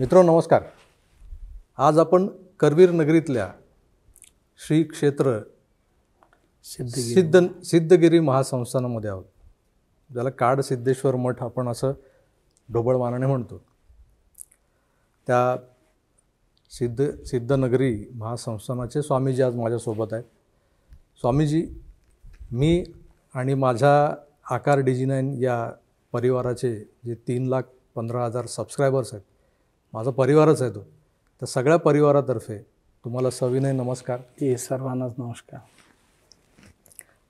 मित्रों नमस्कार आज आपण करवीर नगरीतल्या श्री क्षेत्र सिद्ध सिद्धगिरी महासंस्थानामध्ये आहोत ज्याला काड सिद्धेश्वर मठ आपण असं ढोबळमानाने म्हणतो त्या सिद्ध सिद्धनगरी महासंस्थानाचे स्वामीजी आज माझ्यासोबत आहेत स्वामीजी मी आणि माझ्या आकार डिजिनाईन या परिवाराचे जे तीन लाख पंधरा हजार सबस्क्रायबर्स आहेत माझा परिवारच आहे तो तर सगळ्या परिवारातर्फे तुम्हाला सविनय नमस्कार सर्वांनाच नमस्कार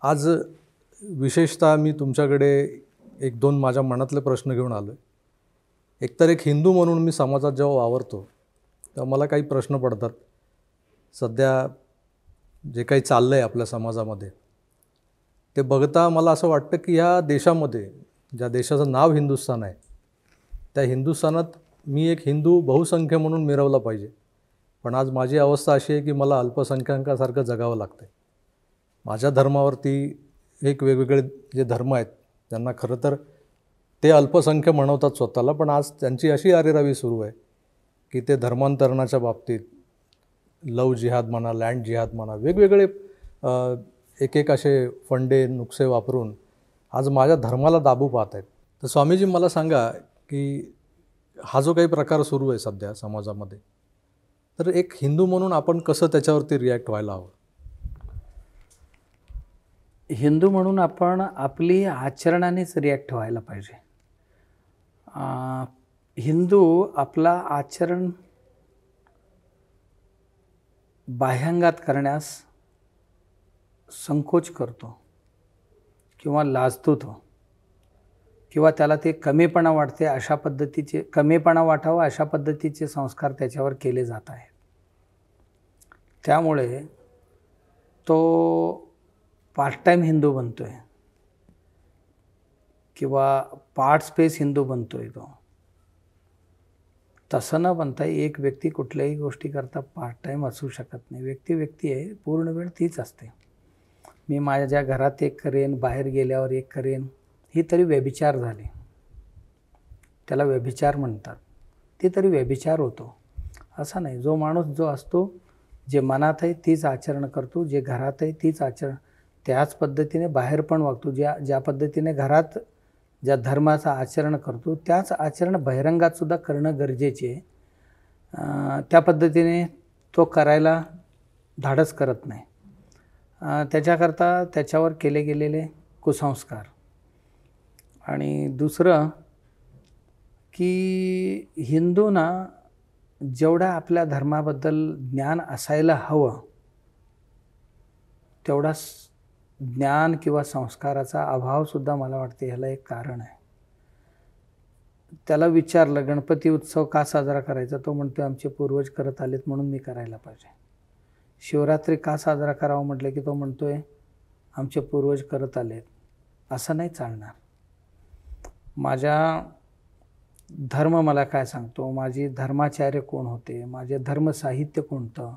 आज विशेषतः मी तुमच्याकडे एक दोन माझ्या मनातले प्रश्न घेऊन आलो आहे एकतर एक हिंदू म्हणून मी समाजात जेव्हा वावरतो तेव्हा मला काही प्रश्न पडतात सध्या जे काही चाललं आहे आपल्या समाजामध्ये ते बघता मला असं वाटतं की ह्या देशामध्ये ज्या देशाचं नाव हिंदुस्थान आहे त्या हिंदुस्थानात मी एक हिंदू बहुसंख्य म्हणून मिरवला पाहिजे पण आज माझी अवस्था अशी आहे की मला अल्पसंख्याकासारखं जगावं लागतं आहे माझ्या धर्मावरती एक वेगवेगळे जे धर्म आहेत त्यांना खरं तर ते अल्पसंख्य म्हणवतात स्वतःला पण आज त्यांची अशी आरेरावी सुरू आहे की ते धर्मांतरणाच्या बाबतीत लव जिहाद म्हणा लँड जिहाद म्हणा वेगवेगळे एक एक असे फंडे नुकसे वापरून आज माझ्या धर्माला दाबू पाहत आहेत तर स्वामीजी मला सांगा की हा जो काही प्रकार सुरू आहे सध्या समाजामध्ये तर एक हिंदू म्हणून आपण कसं त्याच्यावरती रिॲक्ट व्हायला हवं हिंदू म्हणून आपण आपली आचरणानेच रिॲक्ट व्हायला पाहिजे हिंदू आपला आचरण बाह्यांगात करण्यास संकोच करतो किंवा लाजतो तो किंवा त्याला ते कमीपणा वाटते अशा पद्धतीचे कमीपणा वाटावा अशा पद्धतीचे संस्कार त्याच्यावर केले जात आहेत त्यामुळे तो पार्ट टाईम हिंदू बनतो आहे किंवा पार्ट स्पेस हिंदू बनतो आहे तो तसं न बनता एक व्यक्ती कुठल्याही गोष्टीकरता पार्ट टाईम असू शकत नाही व्यक्ती व्यक्ती आहे पूर्ण वेळ तीच असते मी माझ्या घरात एक करेन बाहेर गेल्यावर एक करेन ही तरी व्यभिचार झाले त्याला व्यभिचार म्हणतात ते तरी व्यभिचार होतो असा नाही जो माणूस जो असतो जे मनात आहे तीच आचरण करतो जे घरात आहे तीच आचरण त्याच पद्धतीने बाहेर पण वागतो ज्या ज्या पद्धतीने घरात ज्या धर्माचं आचरण करतो त्याच आचरण बहिरंगातसुद्धा करणं गरजेचे त्या पद्धतीने तो करायला धाडस करत नाही त्याच्याकरता त्याच्यावर केले गेलेले कुसंस्कार आणि दुसरं की हिंदूंना जेवढा आपल्या धर्माबद्दल ज्ञान असायला हवं तेवढा ज्ञान किंवा संस्काराचा अभावसुद्धा मला वाटते ह्याला एक कारण आहे त्याला विचारलं गणपती उत्सव का साजरा करायचा तो म्हणतो आमचे पूर्वज करत आलेत म्हणून मी करायला पाहिजे शिवरात्री का साजरा करावा म्हटलं की तो म्हणतो आहे आमचे पूर्वज करत आलेत असं नाही चालणार माझ्या धर्म मला काय सांगतो माझी धर्माचार्य कोण होते माझे धर्म साहित्य कोणतं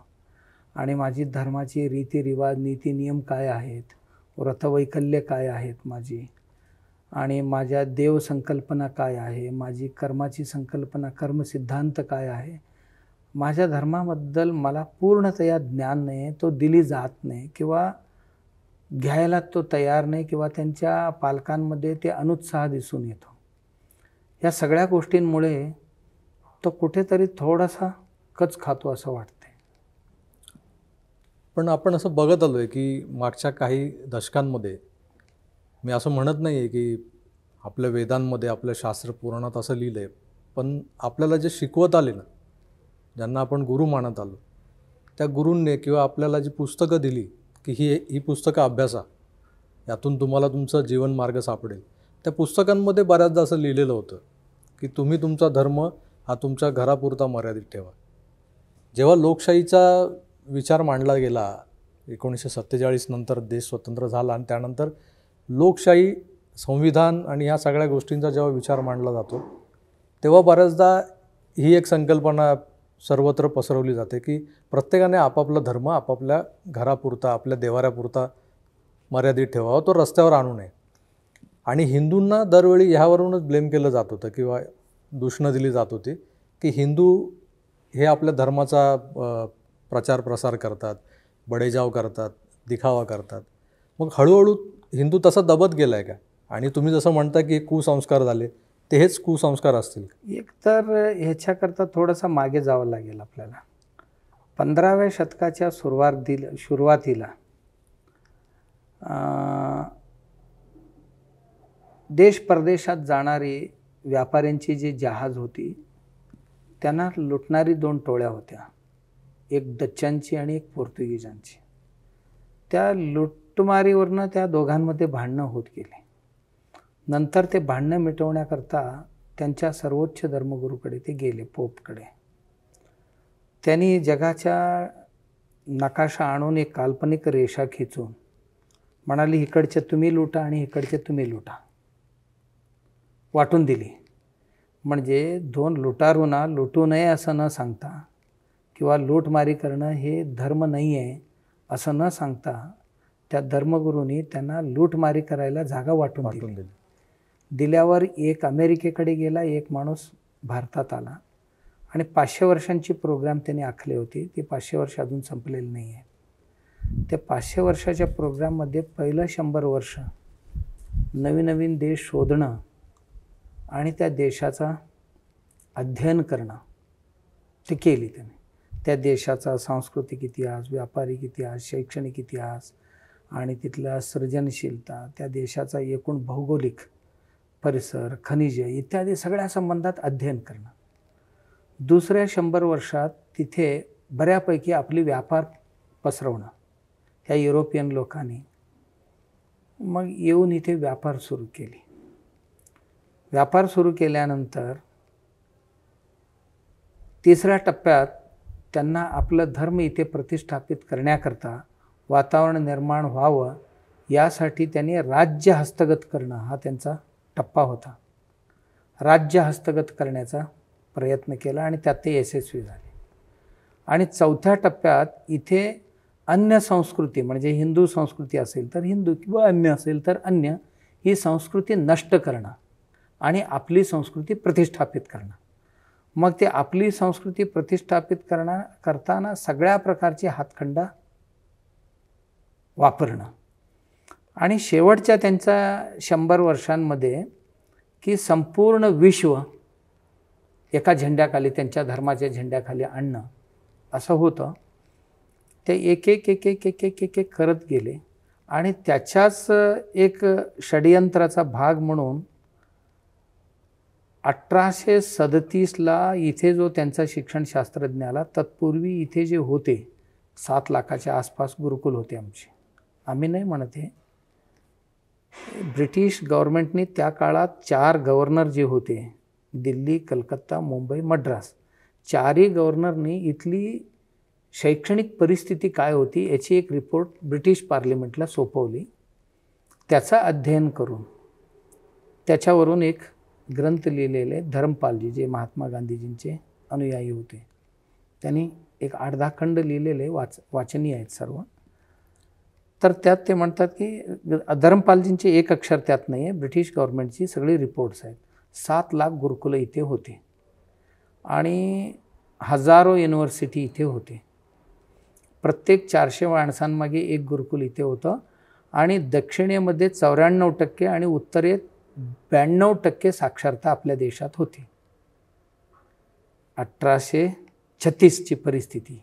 आणि माझी धर्माची नीती नियम काय आहेत व्रतवैकल्य काय आहेत माझी आणि माझ्या देव संकल्पना काय आहे माझी कर्माची संकल्पना कर्मसिद्धांत काय आहे माझ्या धर्माबद्दल मला पूर्णतया ज्ञान नाही तो दिली जात नाही किंवा घ्यायला तो तयार नाही किंवा त्यांच्या पालकांमध्ये ते अनुत्साह दिसून येतो या सगळ्या गोष्टींमुळे तो कुठेतरी थोडासा कच खातो असं वाटते पण आपण असं बघत आलो आहे की मागच्या काही दशकांमध्ये मी असं म्हणत नाही आहे की आपल्या वेदांमध्ये आपलं शास्त्र पुराणात असं लिहिलं आहे पण आपल्याला जे शिकवत आले ना ज्यांना आपण गुरु मानत आलो त्या गुरूंनी किंवा आपल्याला जी पुस्तकं दिली की ही ही पुस्तकं अभ्यासा यातून तुम्हाला तुमचा जीवनमार्ग सापडेल त्या पुस्तकांमध्ये बऱ्याचदा असं लिहिलेलं होतं की तुम्ही तुमचा धर्म हा तुमच्या घरापुरता मर्यादित ठेवा जेव्हा लोकशाहीचा विचार मांडला गेला एकोणीसशे सत्तेचाळीस नंतर देश स्वतंत्र झाला आणि त्यानंतर लोकशाही संविधान आणि ह्या सगळ्या गोष्टींचा जेव्हा विचार मांडला जातो तेव्हा बऱ्याचदा ही एक संकल्पना सर्वत्र पसरवली जाते की प्रत्येकाने आपापला धर्म आपापल्या घरापुरता आपल्या देवाऱ्यापुरता मर्यादित ठेवावा तो रस्त्यावर आणू नये आणि हिंदूंना दरवेळी ह्यावरूनच ब्लेम केलं जात होतं किंवा दूषणं दिली जात होती की हिंदू हे आपल्या धर्माचा प्रचार प्रसार करतात बडेजाव करतात दिखावा करतात मग हळूहळू हिंदू तसा दबत गेला आहे का आणि तुम्ही जसं म्हणता की कुसंस्कार झाले ते हेच कुसंस्कार असतील एक तर ह्याच्याकरता थोडंसं मागे जावं लागेल आपल्याला पंधराव्या शतकाच्या सुरुवात दिल सुरुवातीला देश परदेशात जाणारी व्यापाऱ्यांची जी जहाज होती त्यांना लुटणारी दोन टोळ्या होत्या एक डच्चांची आणि एक पोर्तुगीजांची त्या लुटमारीवरनं त्या दोघांमध्ये भांडणं होत गेली नंतर ते भांडणं मिटवण्याकरता त्यांच्या सर्वोच्च धर्मगुरूकडे ते गेले पोपकडे त्यांनी जगाच्या नकाशा आणून एक काल्पनिक रेषा खिचून म्हणाली इकडचे तुम्ही लुटा आणि इकडचे तुम्ही लुटा वाटून दिली म्हणजे दोन लुटारूंना लुटू नये असं न सांगता किंवा लूटमारी करणं हे धर्म नाही आहे असं न सांगता त्या धर्मगुरूंनी त्यांना लूटमारी करायला जागा वाटून वाटून दिली दिल्यावर एक अमेरिकेकडे गेला एक माणूस भारतात आला आणि पाचशे वर्षांची प्रोग्राम त्यांनी आखली होती ती पाचशे वर्ष अजून संपलेली नाही आहे त्या पाचशे वर्षाच्या प्रोग्राममध्ये पहिलं शंभर वर्ष नवीन नवीन देश शोधणं आणि त्या देशाचा अध्ययन करणं ते केली त्याने त्या देशाचा सांस्कृतिक इतिहास व्यापारिक इतिहास शैक्षणिक इतिहास आणि तिथल्या सृजनशीलता त्या देशाचा एकूण भौगोलिक परिसर खनिज इत्यादी सगळ्या संबंधात अध्ययन करणं दुसऱ्या शंभर वर्षात तिथे बऱ्यापैकी आपली व्यापार पसरवणं ह्या युरोपियन लोकांनी मग येऊन इथे व्यापार सुरू केली व्यापार सुरू केल्यानंतर तिसऱ्या टप्प्यात त्यांना आपलं धर्म इथे प्रतिष्ठापित करण्याकरता वातावरण निर्माण व्हावं यासाठी त्यांनी राज्य हस्तगत करणं हा त्यांचा टप्पा होता राज्य हस्तगत करण्याचा प्रयत्न केला आणि त्यात ते यशस्वी झाले आणि चौथ्या टप्प्यात इथे अन्य संस्कृती म्हणजे हिंदू संस्कृती असेल तर हिंदू किंवा अन्य असेल तर अन्य ही संस्कृती नष्ट करणं आणि आपली संस्कृती प्रतिष्ठापित करणं मग ते आपली संस्कृती प्रतिष्ठापित करणार करताना सगळ्या प्रकारची हातखंडा वापरणं आणि शेवटच्या त्यांच्या शंभर वर्षांमध्ये की संपूर्ण विश्व एका झेंड्याखाली त्यांच्या धर्माच्या झेंड्याखाली आणणं असं होतं ते एक एक एक एक एक एक एक एक करत गेले आणि त्याच्याच एक षडयंत्राचा भाग म्हणून अठराशे सदतीसला इथे जो त्यांचा शिक्षणशास्त्रज्ञ आला तत्पूर्वी इथे जे होते सात लाखाच्या आसपास गुरुकुल होते आमचे आम्ही नाही म्हणत हे ब्रिटिश गव्हर्मेंटने त्या काळात चार गव्हर्नर जे होते दिल्ली कलकत्ता मुंबई मद्रास चारही गव्हर्नरनी इथली शैक्षणिक परिस्थिती काय होती याची एक रिपोर्ट ब्रिटिश पार्लिमेंटला सोपवली त्याचा अध्ययन करून त्याच्यावरून एक ग्रंथ लिहिलेले धर्मपालजी जे महात्मा गांधीजींचे अनुयायी होते त्यांनी एक आठ दहा खंड लिहिलेले वाच वाचनीय आहेत सर्व तर त्यात ते म्हणतात की धर्मपालजींचे एक अक्षर त्यात नाही आहे ब्रिटिश गव्हर्नमेंटची सगळी रिपोर्ट्स आहेत सात लाख गुरुकुलं इथे होते आणि हजारो युनिव्हर्सिटी इथे होते प्रत्येक चारशे माणसांमागे एक गुरुकुल इथे होतं आणि दक्षिणेमध्ये चौऱ्याण्णव टक्के आणि उत्तरेत ब्याण्णव टक्के साक्षरता आपल्या देशात होती अठराशे छत्तीसची परिस्थिती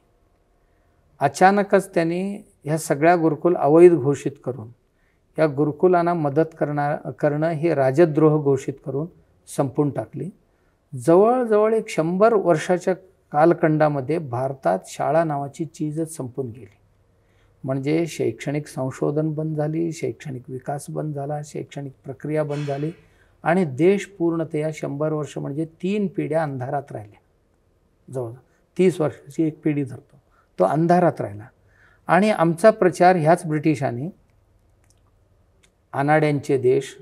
अचानकच त्यांनी ह्या सगळ्या गुरुकुल अवैध घोषित करून या गुरुकुलांना मदत करणार करणं हे राजद्रोह घोषित करून संपून टाकली जवळजवळ एक शंभर वर्षाच्या कालखंडामध्ये भारतात शाळा नावाची चीजच संपून गेली म्हणजे शैक्षणिक संशोधन बंद झाली शैक्षणिक विकास बंद झाला शैक्षणिक प्रक्रिया बंद झाली आणि देश पूर्णतया शंभर वर्ष म्हणजे तीन पिढ्या अंधारात राहिल्या जवळजवळ तीस वर्षाची एक पिढी धरतो तो अंधारात राहिला आणि आमचा प्रचार ह्याच ब्रिटिशांनी अनाड्यांचे देश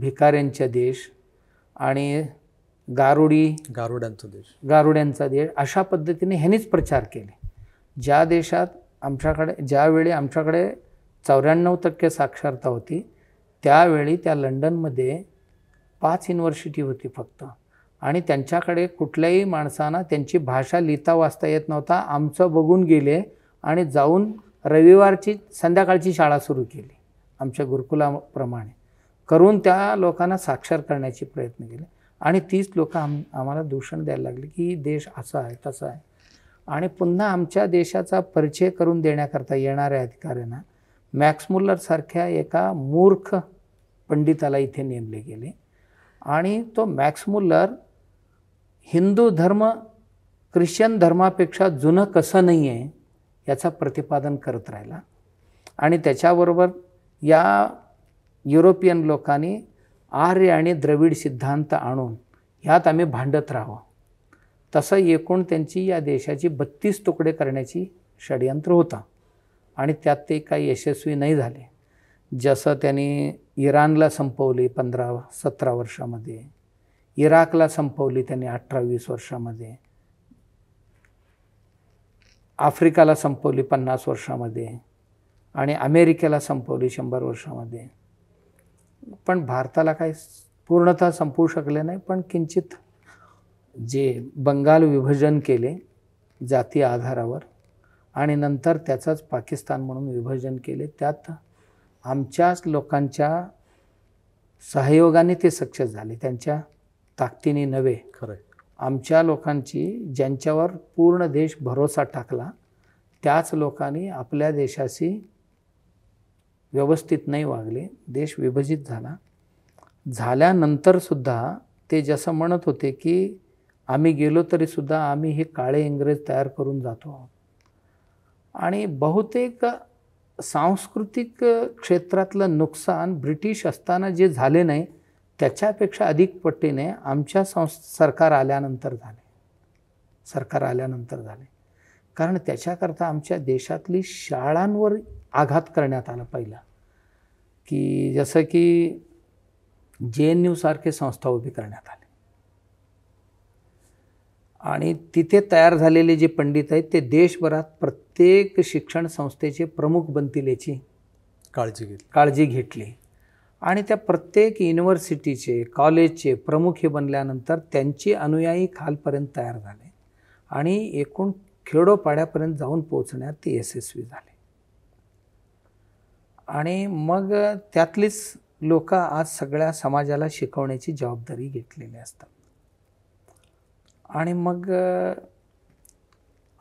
भिकाऱ्यांचे देश आणि गारुडी गारुड्यांचा देश गारुड्यांचा देश अशा पद्धतीने ह्यांनीच प्रचार केले ज्या देशात आमच्याकडे ज्यावेळी आमच्याकडे चौऱ्याण्णव टक्के साक्षरता होती त्यावेळी त्या लंडनमध्ये पाच युनिव्हर्सिटी होती फक्त आणि त्यांच्याकडे कुठल्याही माणसांना त्यांची भाषा लिहिता वाचता येत नव्हता आमचं बघून गेले आणि जाऊन रविवारची संध्याकाळची शाळा सुरू केली आमच्या गुरुकुलाप्रमाणे करून त्या लोकांना साक्षर करण्याचे प्रयत्न केले आणि तीच लोकं आम आम्हाला दूषण द्यायला लागले की देश असा आहे तसा आहे आणि पुन्हा आमच्या देशाचा परिचय करून देण्याकरता येणाऱ्या अधिकाऱ्यांना मॅक्स एका मूर्ख पंडिताला इथे नेमले गेले आणि तो मॅक्स हिंदू धर्म ख्रिश्चन धर्मापेक्षा जुनं कसं नाही आहे याचा प्रतिपादन करत राहिला आणि त्याच्याबरोबर या युरोपियन लोकांनी आर्य आणि द्रविड सिद्धांत आणून ह्यात आम्ही भांडत राहावं तसा एकूण त्यांची या देशाची बत्तीस तुकडे करण्याची षडयंत्र होता आणि त्यात ते काही यशस्वी नाही झाले जसं त्यांनी इराणला संपवली पंधरा सतरा वर्षामध्ये इराकला संपवली त्यांनी अठरा वीस वर्षामध्ये आफ्रिकाला संपवली पन्नास वर्षामध्ये आणि अमेरिकेला संपवली शंभर वर्षामध्ये पण भारताला काही पूर्णतः संपवू शकले नाही पण किंचित जे बंगाल विभजन केले जाती आधारावर आणि नंतर त्याचंच पाकिस्तान म्हणून विभजन केले त्यात आमच्याच लोकांच्या सहयोगाने ते सक्सेस झाले त्यांच्या ताकदीने नव्हे खरं आमच्या लोकांची ज्यांच्यावर पूर्ण देश भरोसा टाकला त्याच लोकांनी आपल्या देशाशी व्यवस्थित नाही वागले देश विभजित झाला झाल्यानंतरसुद्धा ते जसं म्हणत होते की आम्ही गेलो तरीसुद्धा आम्ही हे काळे इंग्रज तयार करून जातो आहोत आणि बहुतेक सांस्कृतिक क्षेत्रातलं नुकसान ब्रिटिश असताना जे झाले नाही त्याच्यापेक्षा अधिक पट्टीने आमच्या संस् सरकार आल्यानंतर झाले सरकार आल्यानंतर झाले कारण त्याच्याकरता आमच्या देशातली शाळांवर आघात करण्यात आला पहिला की जसं की जे एन यूसारखे संस्था उभी करण्यात आली आणि तिथे तयार झालेले जे पंडित आहेत ते देशभरात प्रत्येक शिक्षण संस्थेचे प्रमुख बनतील याची काळजी घेतली काळजी घेतली आणि त्या प्रत्येक युनिव्हर्सिटीचे कॉलेजचे प्रमुख हे बनल्यानंतर त्यांची अनुयायी खालपर्यंत तयार झाले आणि एकूण खेडोपाड्यापर्यंत जाऊन पोहोचण्यात ते यशस्वी झाले आणि मग त्यातलीच लोक आज सगळ्या समाजाला शिकवण्याची जबाबदारी घेतलेली असतात आणि मग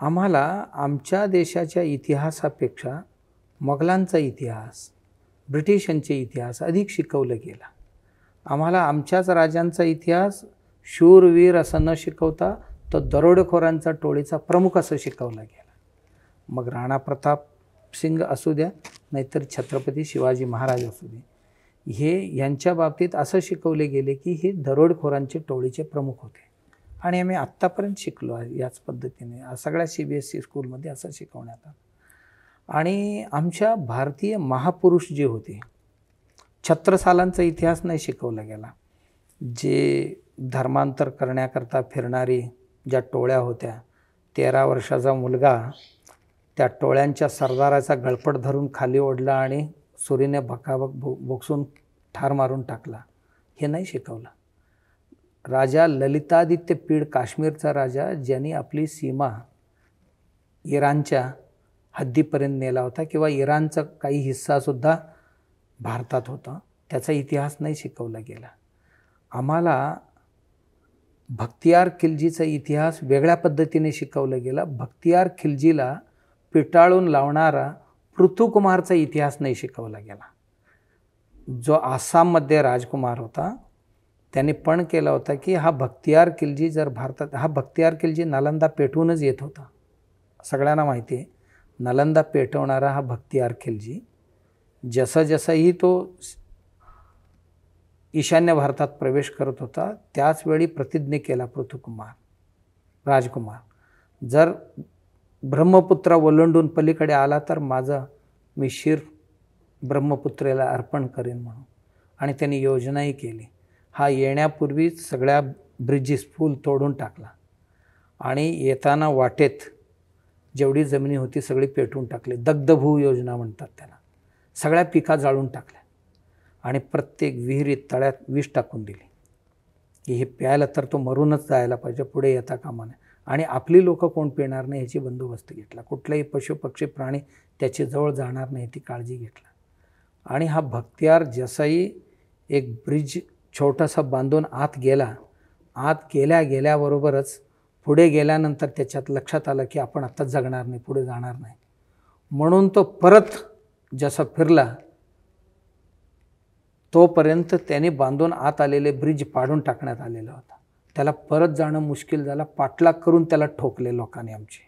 आम्हाला आमच्या देशाच्या इतिहासापेक्षा मोगलांचा इतिहास ब्रिटिशांचे इतिहास अधिक शिकवलं गेला आम्हाला आमच्याच राजांचा इतिहास शूरवीर असं न शिकवता तर दरोडेखोरांचा टोळीचा प्रमुख असं शिकवला गेला मग राणा प्रताप सिंग असू द्या नाहीतर छत्रपती शिवाजी महाराज असू दे हे यांच्या बाबतीत असं शिकवले गेले की हे दरोडखोरांचे टोळीचे प्रमुख होते आणि आम्ही आत्तापर्यंत शिकलो आहे याच पद्धतीने सगळ्या सी बी एस सी स्कूलमध्ये असं शिकवण्यात आलं आणि आमच्या भारतीय महापुरुष जे होते छत्रसालांचा इतिहास नाही शिकवला गेला जे धर्मांतर करण्याकरता फिरणारी ज्या टोळ्या होत्या तेरा वर्षाचा मुलगा त्या टोळ्यांच्या सरदाराचा गळपट धरून खाली ओढला आणि सुरीने भकाभक भो भोगसून ठार मारून टाकला हे नाही शिकवलं राजा ललितादित्य पीड काश्मीरचा राजा ज्यांनी आपली सीमा इराणच्या हद्दीपर्यंत नेला होता किंवा इराणचा काही हिस्सासुद्धा भारतात होता त्याचा इतिहास नाही शिकवला गेला आम्हाला भक्तियार खिलजीचा इतिहास वेगळ्या पद्धतीने शिकवला गेला भक्तियार खिलजीला पिटाळून लावणारा पृथुकुमारचा इतिहास नाही शिकवला गेला जो आसाममध्ये राजकुमार होता त्यांनी पण केला होता की हा भक्तियार किल्जी जर भारतात हा भक्तियार किल्जी नालंदा पेटवूनच येत होता सगळ्यांना माहिती आहे नालंदा पेटवणारा हा भक्तियार खिलजी जसा जसाही तो ईशान्य भारतात प्रवेश करत होता त्याचवेळी प्रतिज्ञ केला पृथ्वीकुमार राजकुमार जर ब्रह्मपुत्र ओलंडून पलीकडे आला तर माझा मी शिर ब्रह्मपुत्रेला अर्पण करेन म्हणून आणि त्यांनी योजनाही केली हा येण्यापूर्वीच सगळ्या ब्रिजेस पूल तोडून टाकला आणि येताना वाटेत जेवढी जमिनी होती सगळी पेटवून टाकली दग्धभू योजना म्हणतात त्याला सगळ्या पिका जाळून टाकल्या आणि प्रत्येक विहिरीत तळ्यात विष टाकून दिली की हे प्यायला तर तो मरूनच जायला पाहिजे पुढे येता कामा नये आणि आपली लोकं कोण पिणार नाही ह्याची बंदोबस्त घेतला कुठलाही पशुपक्षी प्राणी त्याची जवळ जाणार नाही ती काळजी घेतला आणि हा भक्तियार जसाही एक ब्रिज छोटासा बांधून आत गेला आत गेल्या गेल्याबरोबरच पुढे गेल्यानंतर त्याच्यात लक्षात आलं की आपण आत्ता जगणार नाही पुढे जाणार नाही म्हणून तो परत जसा फिरला तोपर्यंत त्याने बांधून आत आलेले ब्रिज पाडून टाकण्यात आलेला होता त्याला परत जाणं मुश्किल झालं पाठलाग करून त्याला ठोकले लोकांनी आमचे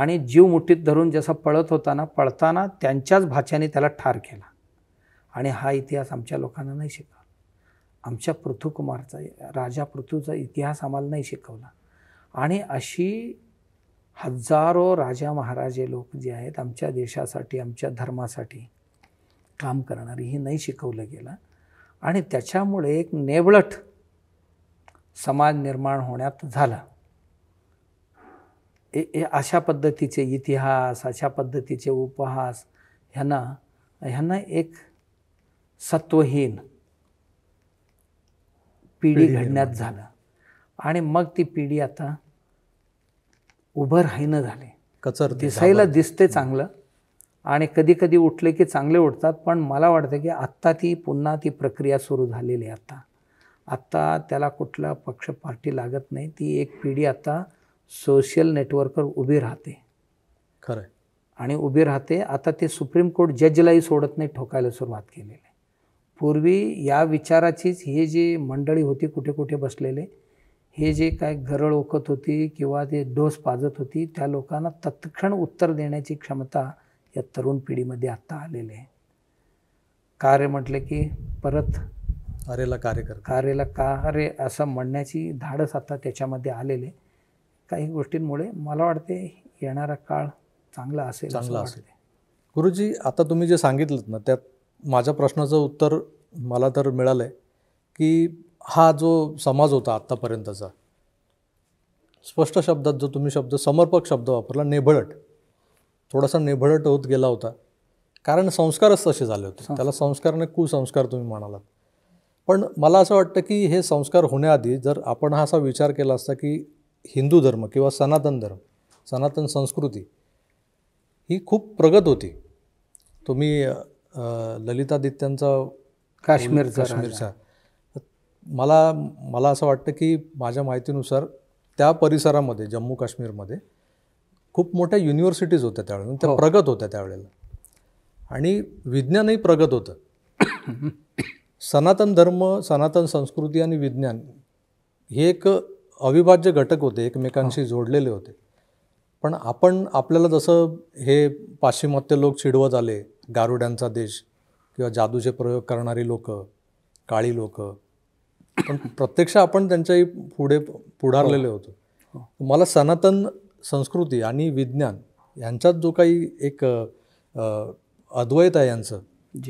आणि जीव मुठीत धरून जसा पळत होताना पळताना त्यांच्याच भाच्याने त्याला ठार केला आणि हा इतिहास आमच्या लोकांना नाही शिकला आमच्या पृथ्वीकुमारचा राजा पृथ्वीचा इतिहास आम्हाला नाही शिकवला आणि अशी हजारो राजा महाराजे लोक जे आहेत आमच्या देशासाठी आमच्या धर्मासाठी काम करणारी हे नाही शिकवलं गेलं आणि त्याच्यामुळे एक नेवळट समाज निर्माण होण्यात झाला ए अशा पद्धतीचे इतिहास अशा पद्धतीचे उपहास ह्यांना ह्यांना एक सत्वहीन पिढी घडण्यात झालं आणि मग ती पिढी आता उभं राहीनं झाले कचर दिसायला दिसते चांगलं आणि कधी कधी उठले की चांगले उठतात पण मला वाटतं की आत्ता ती पुन्हा ती प्रक्रिया सुरू झालेली आहे आता आत्ता त्याला कुठला पक्ष पार्टी लागत नाही ती एक पिढी आता सोशल नेटवर्कवर उभी राहते खरं आणि उभी राहते आता ते सुप्रीम कोर्ट जजलाही सोडत नाही ठोकायला सुरुवात केलेली पूर्वी या विचाराचीच हे जी मंडळी होती कुठे कुठे बसलेले हे जे काय घरळ ओकत होती किंवा ते डोस पाजत होती त्या लोकांना तत्क्षण उत्तर देण्याची क्षमता या तरुण पिढीमध्ये आत्ता आलेले आहे कार्य म्हटले की परत अरेला कार्य कर का अरे असं म्हणण्याची धाडस आता त्याच्यामध्ये आलेले काही गोष्टींमुळे मला वाटते येणारा काळ चांगला असेल चांगला असेल गुरुजी आता तुम्ही जे सांगितलं ना त्यात माझ्या प्रश्नाचं उत्तर मला तर मिळालं आहे की हा जो समाज होता आत्तापर्यंतचा स्पष्ट शब्दात जो तुम्ही शब्द समर्पक शब्द वापरला नेभळट थोडासा नेभळट होत गेला होता कारण संस्कारच तसे झाले होते त्याला संस्कारने कुसंस्कार तुम्ही म्हणालात पण मला असं वाटतं की हे संस्कार होण्याआधी जर आपण हा असा विचार केला असता की हिंदू धर्म किंवा सनातन धर्म सनातन संस्कृती ही खूप प्रगत होती तुम्ही ललितादित्यांचा काश्मीर काश्मीरचा मला मला असं वाटतं की माझ्या माहितीनुसार त्या परिसरामध्ये जम्मू काश्मीरमध्ये खूप मोठ्या युनिव्हर्सिटीज होत्या त्यावेळेला म्हणजे त्या हो. प्रगत होत्या त्यावेळेला आणि विज्ञानही प्रगत होतं सनातन धर्म सनातन संस्कृती आणि विज्ञान हे एक अविभाज्य घटक होते एकमेकांशी हो. जोडलेले होते पण आपण आपल्याला जसं हे पाश्चिमात्य लोक चिडवत आले गारुड्यांचा देश किंवा जादूचे प्रयोग करणारी लोकं काळी लोकं पण प्रत्यक्ष आपण त्यांच्याही पुढे पुढारलेले हो. होतो हो. मला सनातन संस्कृती आणि विज्ञान यांच्यात जो काही एक अद्वैत आहे यांचं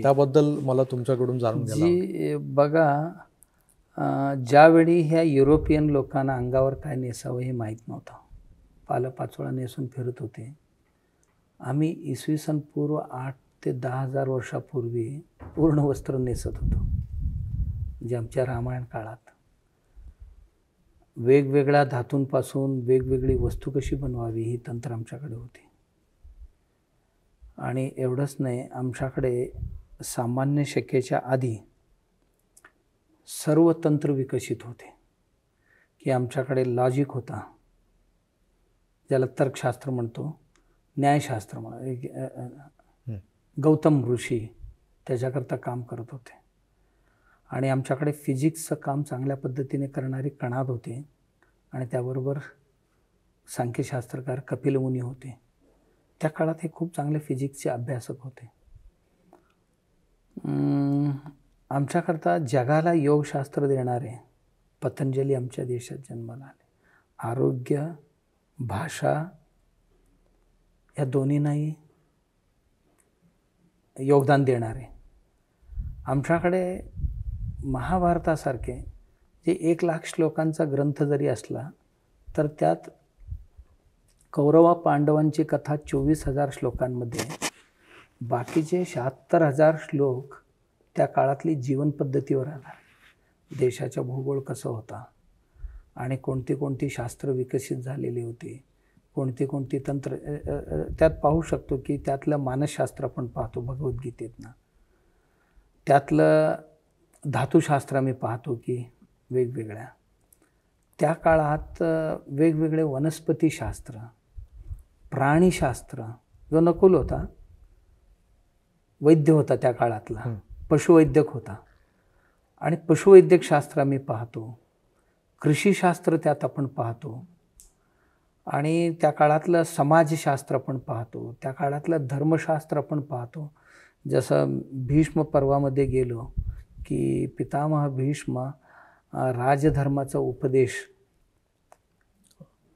त्याबद्दल मला तुमच्याकडून जाणून जी बघा ज्यावेळी ह्या युरोपियन लोकांना अंगावर काय नेसावं हे माहीत नव्हतं पालपाचोळा नेसून फिरत होते आम्ही इसवी सन पूर्व आठ ते दहा हजार वर्षापूर्वी पूर्ण वस्त्र नेसत होतो जे आमच्या रामायण काळात वेगवेगळ्या धातूंपासून वेगवेगळी वस्तू कशी बनवावी ही तंत्र आमच्याकडे होती आणि एवढंच नाही आमच्याकडे सामान्य शक्यच्या आधी सर्व तंत्र विकसित होते की आमच्याकडे लॉजिक होता ज्याला तर्कशास्त्र म्हणतो न्यायशास्त्र म्हणा गौतम ऋषी त्याच्याकरता काम करत होते आणि आमच्याकडे फिजिक्सचं काम चांगल्या पद्धतीने करणारी कणाद होते आणि त्याबरोबर सांख्यशास्त्रकार कपिल मुनी होते त्या काळात हे खूप चांगले फिजिक्सचे अभ्यासक होते आमच्याकरता जगाला योगशास्त्र देणारे पतंजली आमच्या देशात जन्माला आले आरोग्य भाषा या दोन्हींनाही योगदान देणारे आमच्याकडे महाभारतासारखे जे एक लाख श्लोकांचा ग्रंथ जरी असला तर त्यात कौरवा पांडवांची कथा चोवीस हजार श्लोकांमध्ये बाकीचे शहात्तर हजार श्लोक त्या काळातली जीवनपद्धतीवर आला देशाचा भूगोल कसा होता आणि कोणती कोणती शास्त्र विकसित झालेली होती कोणती कोणती तंत्र त्यात पाहू शकतो की त्यातलं मानसशास्त्र आपण पाहतो भगवद्गीतेतनं त्यातलं धातुशास्त्र मी पाहतो की वेगवेगळ्या त्या काळात वेगवेगळे वनस्पतीशास्त्र प्राणीशास्त्र जो नकुल होता वैद्य होता त्या काळातला पशुवैद्यक होता आणि पशुवैद्यकशास्त्र आम्ही पाहतो कृषीशास्त्र त्यात आपण पाहतो आणि त्या काळातलं समाजशास्त्र पण पाहतो त्या काळातलं धर्मशास्त्र पण पाहतो जसं भीष्म पर्वामध्ये गेलो की पितामह भीष्म राजधर्माचा उपदेश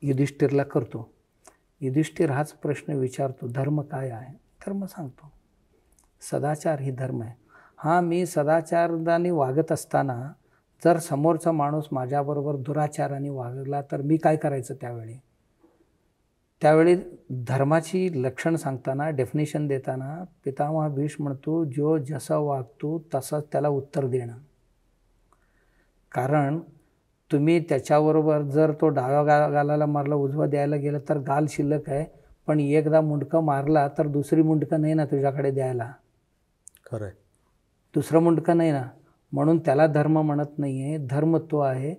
युधिष्ठिरला करतो युधिष्ठिर हाच प्रश्न विचारतो धर्म काय आहे धर्म सांगतो सदाचार ही धर्म आहे हा मी सदाचाराने वागत असताना जर समोरचा माणूस माझ्याबरोबर दुराचाराने वागला तर मी काय करायचं त्यावेळी त्यावेळी धर्माची लक्षण सांगताना डेफिनेशन देताना पितामह भीष म्हणतो जो जसा वागतो तसा त्याला उत्तर देणं कारण तुम्ही त्याच्याबरोबर जर तो डाव्या गा गालाला मारला उजवा द्यायला गेला तर गाल शिल्लक आहे पण एकदा मुंडकं मारला तर दुसरी मुंडकं नाही ना तुझ्याकडे द्यायला खरं दुसरं मुंडकं नाही ना म्हणून त्याला धर्म म्हणत नाही आहे धर्म तो आहे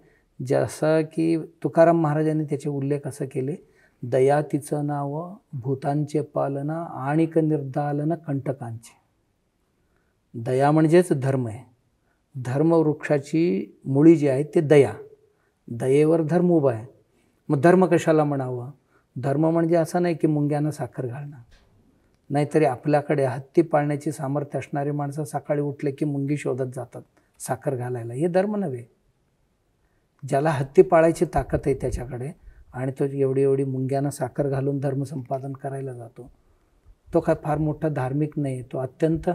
जसं की तुकाराम महाराजांनी त्याचे उल्लेख असं केले दया तिचं नाव भूतांचे पालन आणि निर्दालन कंटकांचे दया म्हणजेच धर्म आहे धर्मवृक्षाची मुळी जी आहे ते दया दयेवर धर्म उभा आहे मग धर्म कशाला म्हणावं धर्म म्हणजे असा नाही की मुंग्यांना साखर घालणं नाहीतरी आपल्याकडे हत्ती पाळण्याची सामर्थ्य असणारी माणसं सकाळी उठले की मुंगी शोधत जातात साखर घालायला हे धर्म नव्हे ज्याला हत्ती पाळायची ताकद आहे त्याच्याकडे आणि तो एवढी एवढी मुंग्यांना साखर घालून धर्मसंपादन करायला जातो तो काय फार मोठा धार्मिक नाही तो अत्यंत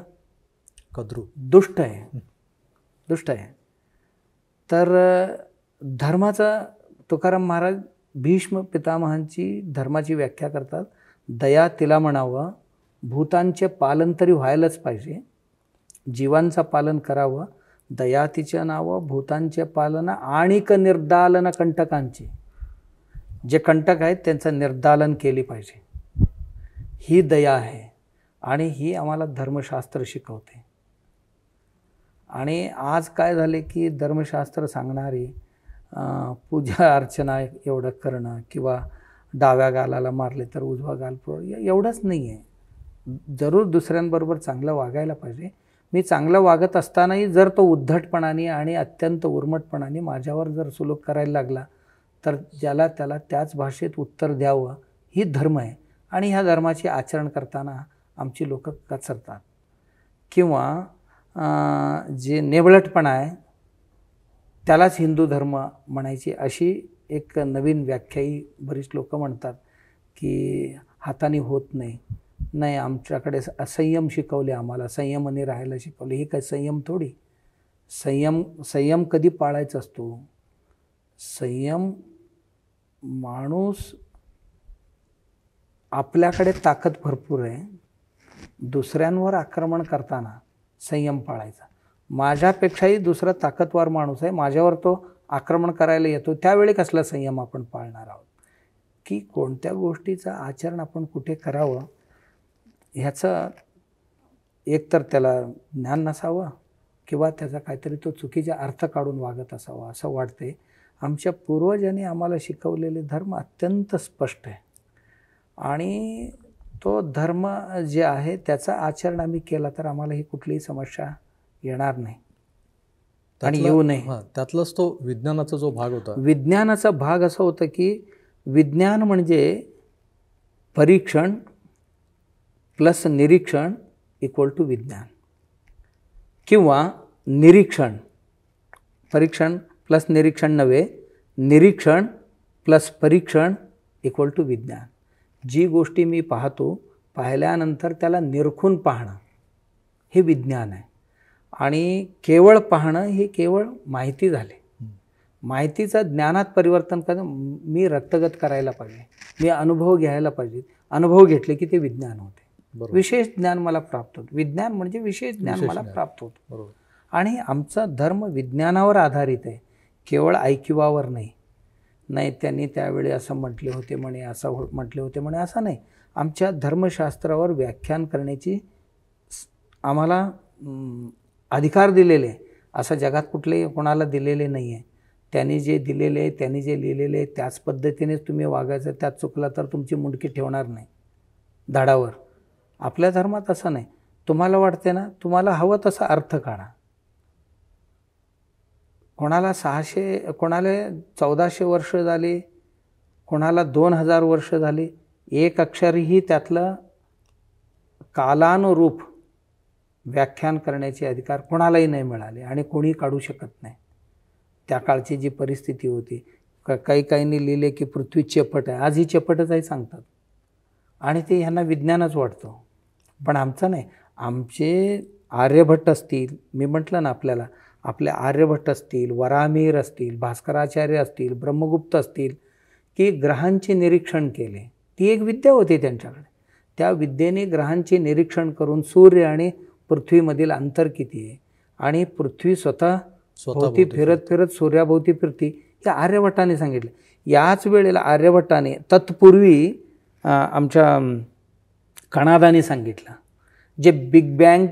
कद्रू दुष्ट आहे दुष्ट आहे तर धर्माचा तुकाराम महाराज भीष्म पितामहांची धर्माची व्याख्या करतात दया तिला म्हणावं भूतांचे पालन तरी व्हायलाच पाहिजे जीवांचं पालन करावं दया तिच्या नावं भूतांचे पालन आणिक निर्दालन कंटकांची जे कंटक आहेत त्यांचं निर्दालन केली पाहिजे ही दया आहे आणि ही आम्हाला धर्मशास्त्र शिकवते आणि आज काय झाले की धर्मशास्त्र सांगणारी पूजा अर्चना एवढं करणं किंवा डाव्या गालाला मारले तर उजवा गाल एवढंच नाही आहे जरूर दुसऱ्यांबरोबर चांगलं वागायला पाहिजे मी चांगलं वागत असतानाही जर तो उद्धटपणाने आणि अत्यंत उर्मटपणाने माझ्यावर जर सुलूक करायला लागला तर ज्याला त्याला त्याच भाषेत उत्तर द्यावं ही धर्म आहे आणि ह्या धर्माचे आचरण करताना आमची लोकं कचरतात किंवा जे नेबळटपणा आहे त्यालाच हिंदू धर्म म्हणायची अशी एक नवीन व्याख्याही बरीच लोक म्हणतात की हाताने होत नाही नाही आमच्याकडे संयम शिकवले आम्हाला संयमाने राहायला शिकवले ही काय संयम थोडी संयम संयम कधी पाळायचा असतो संयम माणूस आपल्याकडे ताकद भरपूर आहे दुसऱ्यांवर आक्रमण करताना संयम पाळायचा माझ्यापेक्षाही दुसरा ताकदवार माणूस आहे माझ्यावर तो आक्रमण करायला येतो त्यावेळी कसला संयम आपण पाळणार आहोत की कोणत्या गोष्टीचं आचरण आपण कुठे करावं ह्याचं एकतर त्याला ज्ञान नसावं किंवा त्याचा काहीतरी तो चुकीचा अर्थ काढून वागत असावा असं वाटते आमच्या पूर्वजांनी आम्हाला शिकवलेले धर्म अत्यंत स्पष्ट आहे आणि तो धर्म जे आहे त्याचा आचरण आम्ही केला तर आम्हाला ही कुठलीही समस्या येणार नाही आणि येऊ नये त्यातलाच तो विज्ञानाचा जो भाग होता विज्ञानाचा भाग असा होता की विज्ञान म्हणजे परीक्षण प्लस निरीक्षण इक्वल टू विज्ञान किंवा निरीक्षण परीक्षण प्लस निरीक्षण नव्हे निरीक्षण प्लस परीक्षण इक्वल टू विज्ञान जी गोष्टी मी पाहतो पाहिल्यानंतर त्याला निरखून पाहणं हे विज्ञान आहे आणि केवळ पाहणं हे केवळ माहिती झाले माहितीचं ज्ञानात परिवर्तन करणं मी रक्तगत करायला पाहिजे मी अनुभव घ्यायला पाहिजे अनुभव घेतले की ते विज्ञान होते विशेष ज्ञान मला प्राप्त होतं विज्ञान म्हणजे विशेष ज्ञान मला प्राप्त होतं आणि आमचा धर्म विज्ञानावर आधारित आहे केवळ ऐकिवावर नाही नाही त्यांनी त्यावेळी असं म्हटले होते म्हणे असं हो म्हटले होते म्हणे असं नाही आमच्या धर्मशास्त्रावर व्याख्यान करण्याची आम्हाला अधिकार दिलेले असं जगात कुठले कोणाला दिलेले नाही आहे त्यांनी जे दिलेले आहे त्यांनी जे लिहिलेले आहे त्याच पद्धतीनेच तुम्ही वागायचं त्यात चुकला तर तुमची मुंडकी ठेवणार नाही धाडावर आपल्या धर्मात असं नाही तुम्हाला वाटते ना तुम्हाला हवं तसा अर्थ काढा कोणाला सहाशे कोणाला चौदाशे वर्ष झाली कोणाला दोन हजार वर्ष झाली एक अक्षरही त्यातलं कालानुरूप व्याख्यान करण्याचे अधिकार कोणालाही नाही मिळाले आणि कोणी काढू शकत नाही त्या काळची जी परिस्थिती होती काही काहींनी लिहिले की पृथ्वी चेपट आहे आज ही चेपटच आहे सांगतात आणि ते ह्यांना विज्ञानच वाटतं पण आमचं नाही आमचे आर्यभट्ट असतील मी म्हटलं ना आपल्याला आपले आर्यभट्ट असतील वरामीर असतील भास्कराचार्य असतील ब्रह्मगुप्त असतील की ग्रहांचे निरीक्षण केले ती एक विद्या होती त्यांच्याकडे त्या विद्येने ग्रहांचे निरीक्षण करून सूर्य आणि पृथ्वीमधील अंतर किती आहे आणि पृथ्वी स्वतः स्वतःभोवती फिरत फिरत सूर्याभोवती फिरती हे आर्यभट्टाने सांगितलं याच वेळेला आर्यभट्टाने तत्पूर्वी आमच्या कणादाने सांगितलं जे बिग बँग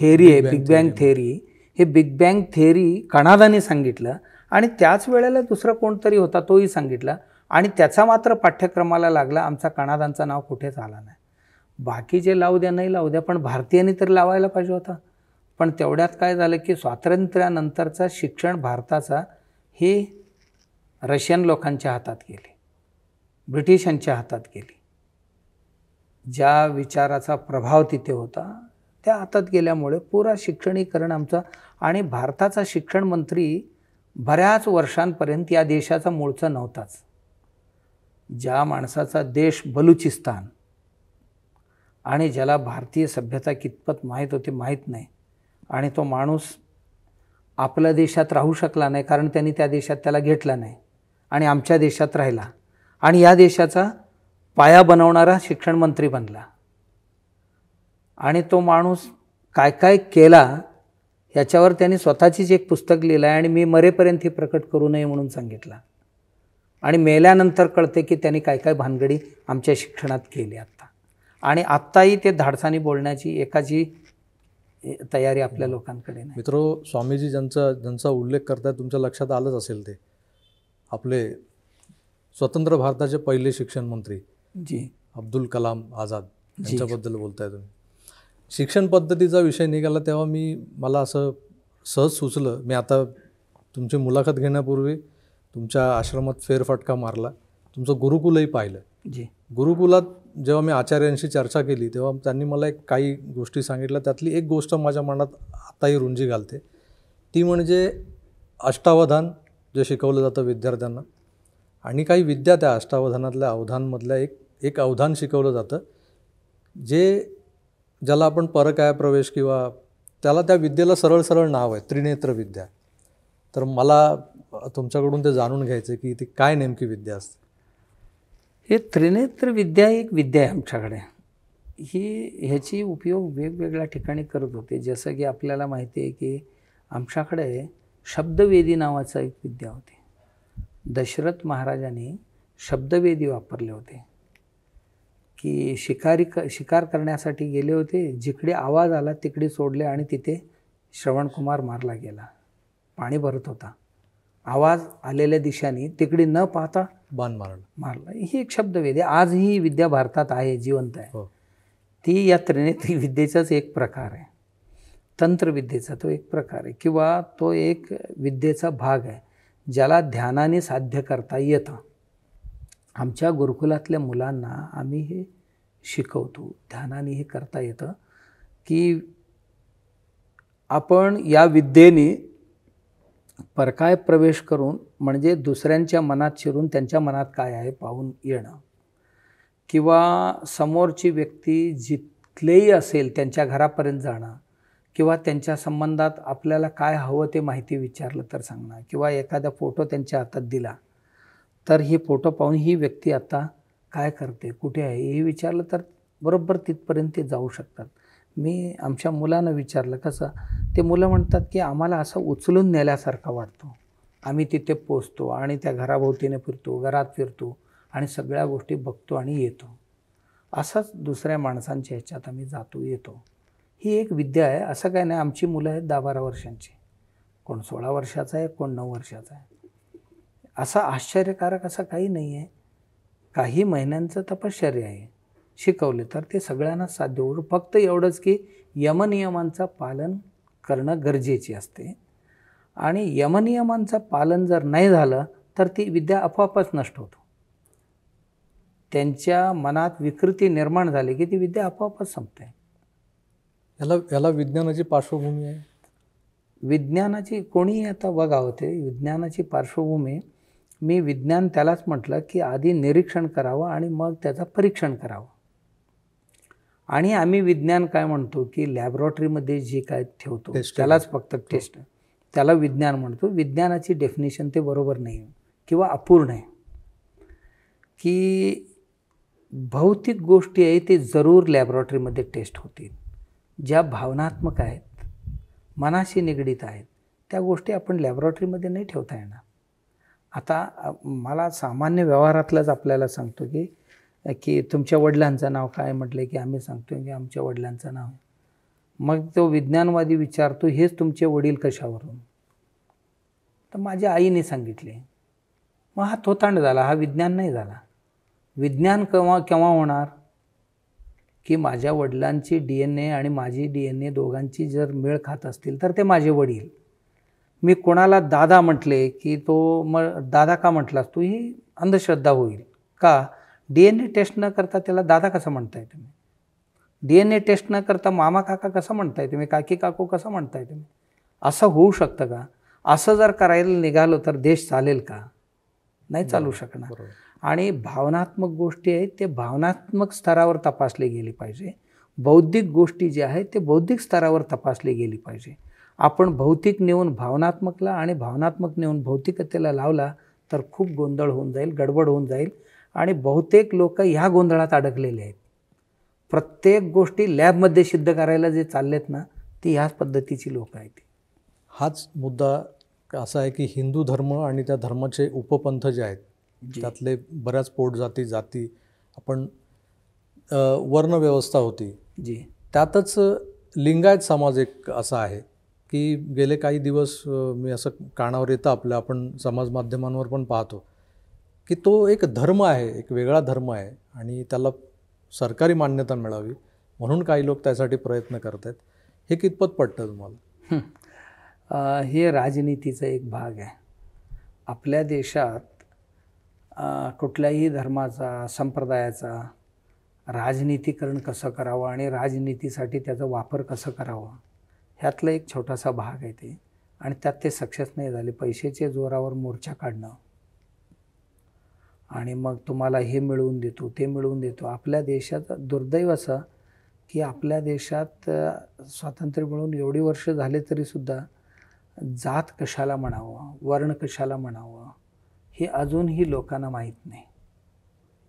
थेरी आहे बिग बँग थेरी हे बिग बँग थेअरी कणादाने सांगितलं आणि त्याच वेळेला दुसरा कोणतरी होता तोही सांगितला आणि त्याचा मात्र पाठ्यक्रमाला लागला आमचा कणादांचं नाव कुठेच आला नाही बाकी जे लावू द्या नाही लावू द्या पण भारतीयांनी तर लावायला पाहिजे होता पण तेवढ्यात काय झालं की स्वातंत्र्यानंतरचा शिक्षण भारताचा हे रशियन लोकांच्या हातात गेले ब्रिटिशांच्या हातात गेली ज्या विचाराचा प्रभाव तिथे होता त्या हातात गेल्यामुळे पुरा शिक्षणीकरण आमचा आणि भारताचा शिक्षण मंत्री बऱ्याच वर्षांपर्यंत या देशाचा मूळचा नव्हताच ज्या माणसाचा देश बलुचिस्तान आणि ज्याला भारतीय सभ्यता कितपत माहीत होते माहीत नाही आणि तो माणूस आपल्या देशात राहू शकला नाही कारण त्यांनी त्या देशात त्याला घेतला नाही आणि आमच्या देशात राहिला आणि या देशाचा पाया बनवणारा शिक्षण मंत्री बनला आणि तो माणूस काय काय केला याच्यावर त्यांनी स्वतःचीच एक पुस्तक लिहिलं आहे आणि मी मरेपर्यंत ही प्रकट करू नये म्हणून सांगितलं आणि मेल्यानंतर कळते की त्यांनी काय काय भानगडी आमच्या शिक्षणात केली आत्ता आणि आत्ताही ते धाडसानी बोलण्याची एकाची तयारी आपल्या लोकांकडे मित्रो स्वामीजी ज्यांचा ज्यांचा उल्लेख करताय तुमच्या लक्षात आलंच असेल ते आपले स्वतंत्र भारताचे पहिले शिक्षण मंत्री जी अब्दुल कलाम आझाद यांच्याबद्दल बोलताय तुम्ही शिक्षण पद्धतीचा विषय निघाला तेव्हा मी मला असं सहज सुचलं मी आता तुमची मुलाखत घेण्यापूर्वी तुमच्या आश्रमात फेरफटका मारला तुमचं गुरुकुलही पाहिलं जी गुरुकुलात जेव्हा मी आचार्यांशी चर्चा केली तेव्हा त्यांनी मला एक काही गोष्टी सांगितल्या त्यातली एक गोष्ट माझ्या मनात आताही रुंजी घालते ती म्हणजे अष्टावधान जे शिकवलं जातं विद्यार्थ्यांना आणि काही विद्या त्या अष्टावधानातल्या अवधानमधल्या एक एक अवधान शिकवलं जातं जे ज्याला आपण परकाय प्रवेश किंवा त्याला त्या विद्येला सरळ सरळ नाव आहे त्रिनेत्र विद्या तर मला तुमच्याकडून ते जाणून घ्यायचं की ती काय नेमकी विद्या असते हे त्रिनेत्र विद्या एक विद्या आहे आमच्याकडे ही ह्याची उपयोग वेगवेगळ्या ठिकाणी करत होते जसं की आपल्याला माहिती आहे की आमच्याकडे शब्दवेदी नावाचा एक विद्या होती दशरथ महाराजांनी शब्दवेदी वापरले होते की शिकारी क शिकार करण्यासाठी गेले होते जिकडे आवाज आला तिकडे सोडले आणि तिथे श्रवणकुमार मारला गेला पाणी भरत होता आवाज आलेल्या दिशाने तिकडे न पाहता बाण मारला मारला ही एक शब्द आहे आज विद्या भारतात आहे जिवंत आहे हो. ती यात्रेने ती विद्येचाच एक प्रकार आहे तंत्रविद्येचा तो एक प्रकार आहे किंवा तो एक विद्येचा भाग आहे ज्याला ध्यानाने साध्य करता येतं आमच्या गुरुकुलातल्या मुलांना आम्ही हे शिकवतो ध्यानाने हे करता येतं की आपण या विद्येने परकाय प्रवेश करून म्हणजे दुसऱ्यांच्या मनात शिरून त्यांच्या मनात काय आहे पाहून येणं किंवा समोरची व्यक्ती जिथलेही असेल त्यांच्या घरापर्यंत जाणं किंवा त्यांच्या संबंधात आपल्याला काय हवं ते माहिती विचारलं तर सांगणं किंवा एखादा फोटो त्यांच्या हातात दिला तर हे फोटो पाहून ही व्यक्ती आता काय करते कुठे आहे हे विचारलं तर बरोबर तिथपर्यंत ते जाऊ शकतात मी आमच्या मुलानं विचारलं कसं ते मुलं म्हणतात की आम्हाला असं उचलून नेल्यासारखा वाटतो आम्ही तिथे पोचतो आणि त्या घराभोवतीने फिरतो घरात फिरतो आणि सगळ्या गोष्टी बघतो आणि येतो असंच दुसऱ्या माणसांच्या ह्याच्यात आम्ही जातो येतो ही एक विद्या आहे असं काय नाही आमची मुलं आहेत दहा बारा वर्षांची कोण सोळा वर्षाचा आहे कोण नऊ वर्षाचा आहे असा आश्चर्यकारक असा काही नाही आहे काही महिन्यांचं तपश्चर्य आहे शिकवले तर ते सगळ्यांना साध्य फक्त एवढंच की यमनियमांचं पालन करणं गरजेचे असते आणि यमनियमांचं पालन जर नाही झालं तर ती विद्या आपोआपच नष्ट होतो त्यांच्या मनात विकृती निर्माण झाली की ती विद्या आपोआपच संपते याला याला विज्ञानाची पार्श्वभूमी आहे विज्ञानाची कोणीही आता बघा होते विज्ञानाची पार्श्वभूमी मी विज्ञान त्यालाच म्हटलं की आधी निरीक्षण करावं आणि मग त्याचं परीक्षण करावं आणि आम्ही विज्ञान काय म्हणतो की लॅबोरेटरीमध्ये जे काय ठेवतो त्यालाच फक्त टेस्ट हो. त्याला विज्ञान म्हणतो विज्ञानाची डेफिनेशन ते बरोबर नाही किंवा अपूर्ण आहे की भौतिक गोष्टी आहे ते जरूर लॅबोरेटरीमध्ये टेस्ट होतील ज्या भावनात्मक आहेत मनाशी निगडीत आहेत त्या गोष्टी आपण लॅबोरेटरीमध्ये नाही ठेवता येणार आता मला सामान्य व्यवहारातलंच आपल्याला सांगतो की की तुमच्या वडिलांचं नाव काय म्हटलं की आम्ही सांगतो की आमच्या वडिलांचं नाव मग तो विज्ञानवादी विचारतो हेच तुमचे वडील कशावरून तर माझ्या आईने सांगितले मग हा थोतांड झाला हा विज्ञान नाही झाला विज्ञान केव्हा केव्हा होणार की माझ्या वडिलांची डी एन ए आणि माझी डी एन ए दोघांची जर मेळ खात असतील तर ते माझे वडील मी कोणाला दादा म्हटले की तो म दादा का म्हटलास तू ही अंधश्रद्धा होईल का डी एन ए टेस्ट न करता त्याला दादा कसं म्हणताय तुम्ही डी एन ए टेस्ट न करता मामा काका कसं म्हणताय तुम्ही काकी काकू कसं म्हणताय तुम्ही असं होऊ शकतं का असं जर करायला निघालो तर देश चालेल का नाही चालू शकणार आणि भावनात्मक गोष्टी आहेत ते भावनात्मक स्तरावर तपासली गेली पाहिजे बौद्धिक गोष्टी ज्या आहेत ते बौद्धिक स्तरावर तपासली गेली पाहिजे आपण भौतिक नेऊन भावनात्मकला आणि भावनात्मक नेऊन भौतिकतेला लावला तर खूप गोंधळ होऊन जाईल गडबड होऊन जाईल आणि बहुतेक लोक ह्या गोंधळात अडकलेले आहेत प्रत्येक गोष्टी लॅबमध्ये सिद्ध करायला जे चाललेत ना ती ह्याच पद्धतीची लोक आहेत हाच मुद्दा असा आहे की हिंदू धर्म आणि त्या धर्माचे उपपंथ जे आहेत त्यातले बऱ्याच पोट जाती जाती आपण वर्णव्यवस्था होती जी त्यातच लिंगायत समाज एक असा आहे की गेले काही दिवस मी असं कानावर येतं आपलं आपण समाज माध्यमांवर पण पाहतो की तो एक धर्म आहे एक वेगळा धर्म आहे आणि त्याला सरकारी मान्यता मिळावी म्हणून काही लोक त्यासाठी प्रयत्न करत आहेत हे कितपत पटतं तुम्हाला हे राजनीतीचा एक भाग आहे आपल्या देशात कुठल्याही धर्माचा संप्रदायाचा राजनीतीकरण कसं करावं आणि राजनीतीसाठी त्याचा वापर कसं करावा ह्यातला एक छोटासा भाग आहे ते आणि त्यात ते सक्सेस नाही झाले पैशाच्या जोरावर मोर्चा काढणं आणि मग तुम्हाला हे मिळवून देतो ते मिळवून देतो आपल्या देशात दुर्दैव असं की आपल्या देशात स्वातंत्र्य मिळून एवढी वर्ष झाले तरीसुद्धा जात कशाला म्हणावं वर्ण कशाला म्हणावं हे अजूनही लोकांना माहीत नाही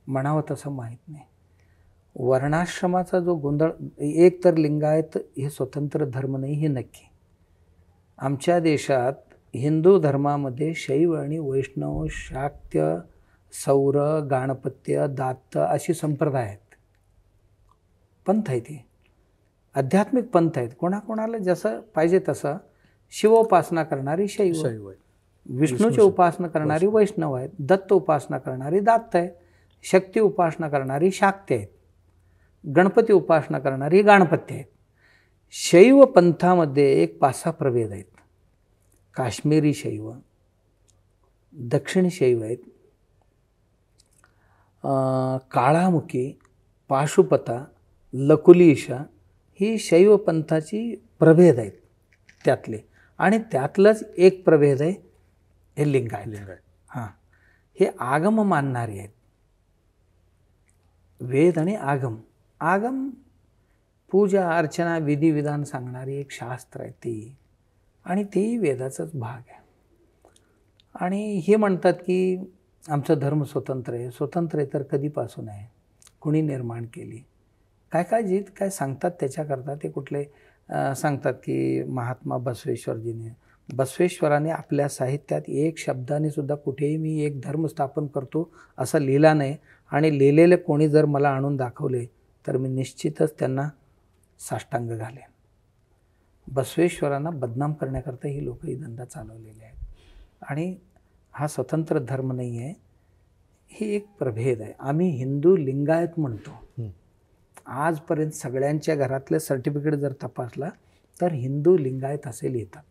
म्हणावं तसं माहीत नाही वर्णाश्रमाचा जो गोंधळ एक तर लिंगायत हे स्वतंत्र धर्म नाही हे नक्की आमच्या देशात हिंदू धर्मामध्ये शैव आणि वैष्णव शाक्त्य सौर गाणपत्य दात्त अशी संप्रदाय आहेत पंथ आहे ती आध्यात्मिक पंथ आहेत कोणाकोणाला जसं पाहिजे तसं शिवोपासना करणारी शैव शैव विष्णूची उपासना करणारी वैष्णव आहेत दत्त उपासना करणारी दात्त आहे शक्ती उपासना करणारी शाक्त आहेत गणपती उपासना करणारी गणपती आहेत शैव पंथामध्ये एक पाच प्रभेद आहेत काश्मीरी शैव दक्षिण शैव आहेत काळामुखी पाशुपता लकुलीशा ही शैव पंथाची प्रभेद आहेत त्यातले आणि त्यातलंच एक प्रभेद आहे हे लिंग आहे लिंग आहे हां हे आगम मानणारे आहेत वेद आणि आगम आगम पूजा अर्चना विधिविधान सांगणारी एक शास्त्र आहे ती आणि ती वेदाचाच भाग आहे आणि हे म्हणतात की आमचं धर्म स्वतंत्र आहे स्वतंत्र आहे तर कधीपासून आहे कुणी निर्माण केली काय काय जी काय सांगतात त्याच्याकरता ते कुठले सांगतात की महात्मा बसवेश्वरजीने बसवेश्वराने आपल्या साहित्यात एक शब्दाने सुद्धा कुठेही मी एक धर्म स्थापन करतो असं लिहिला नाही आणि लिहिलेले कोणी जर मला आणून दाखवले तर मी निश्चितच त्यांना साष्टांग घालेन बसवेश्वरांना बदनाम करण्याकरता ही लोक ही धंदा चालवलेले आहेत आणि हा स्वतंत्र धर्म नाही आहे हे एक प्रभेद आहे आम्ही हिंदू लिंगायत म्हणतो आजपर्यंत सगळ्यांच्या घरातलं सर्टिफिकेट जर तपासला तर हिंदू लिंगायत असे लिहितात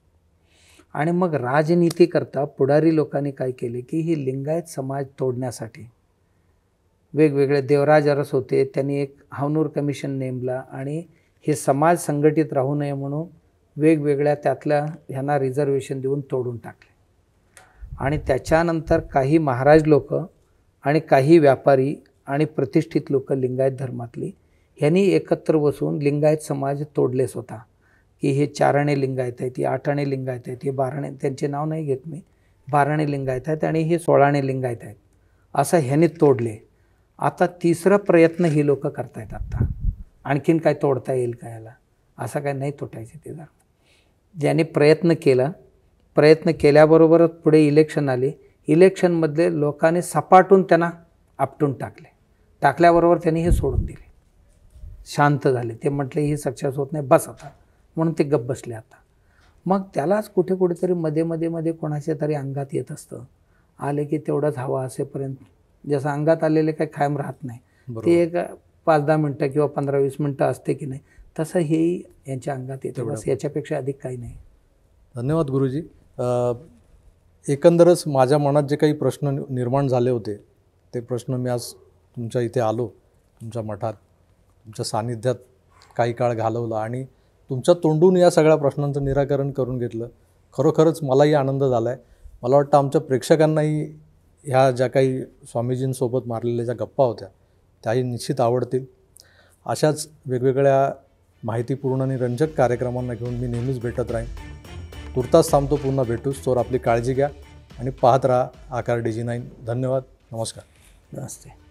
आणि मग राजनीतीकरता पुढारी लोकांनी काय केले की ही लिंगायत समाज तोडण्यासाठी वेगवेगळे देवराजारस होते त्यांनी एक हावनूर कमिशन नेमला आणि हे समाज संघटित राहू नये म्हणून वेगवेगळ्या त्यातल्या ह्यांना रिझर्वेशन देऊन तोडून टाकले आणि त्याच्यानंतर काही महाराज लोक आणि काही व्यापारी आणि प्रतिष्ठित लोक लिंगायत धर्मातली ह्यांनी एकत्र बसून लिंगायत समाज तोडले होता की हे चारणे लिंगायत आहेत हे आठणे लिंगायत आहेत हे बाराणे त्यांचे नाव नाही घेत मी बाराणे लिंगायत आहेत आणि हे सोळाणे लिंगायत आहेत असं ह्यांनी तोडले आता तिसरा प्रयत्न ही लोक करतायत आत्ता आणखीन काय तोडता येईल का याला असा काय नाही तुटायचं ते झाड ज्याने प्रयत्न केला प्रयत्न केल्याबरोबरच पुढे इलेक्शन आले इलेक्शनमधले लोकांनी सपाटून त्यांना आपटून टाकले टाकल्याबरोबर त्यांनी हे सोडून दिले शांत झाले ते म्हटले ही सक्सेस होत नाही बस आता म्हणून ते गप्प बसले आता मग त्यालाच कुठे कुठेतरी मध्ये मध्ये मध्ये कोणाच्या तरी अंगात येत असतं आले की तेवढंच हवं असेपर्यंत जसं अंगात आलेले काही कायम राहत नाही ते एक पाच दहा मिनटं किंवा पंधरा वीस मिनटं असते की नाही तसं हेही यांच्या अंगात येतं बस याच्यापेक्षा अधिक काही नाही धन्यवाद गुरुजी एकंदरच माझ्या मनात जे काही प्रश्न निर्माण झाले होते ते प्रश्न मी आज तुमच्या इथे आलो तुमच्या मठात तुमच्या सान्निध्यात काही काळ घालवला आणि तुमच्या तोंडून या सगळ्या प्रश्नांचं निराकरण करून घेतलं खरोखरच मलाही आनंद झाला आहे मला वाटतं आमच्या प्रेक्षकांनाही ह्या ज्या काही स्वामीजींसोबत मारलेल्या ज्या गप्पा होत्या त्याही निश्चित आवडतील अशाच वेगवेगळ्या माहितीपूर्ण आणि रंजक कार्यक्रमांना घेऊन मी नेहमीच भेटत राहीन तुर्तास थांबतो पुन्हा भेटूच तोर आपली काळजी घ्या आणि पाहत राहा आकार डी जी नाईन धन्यवाद नमस्कार नमस्ते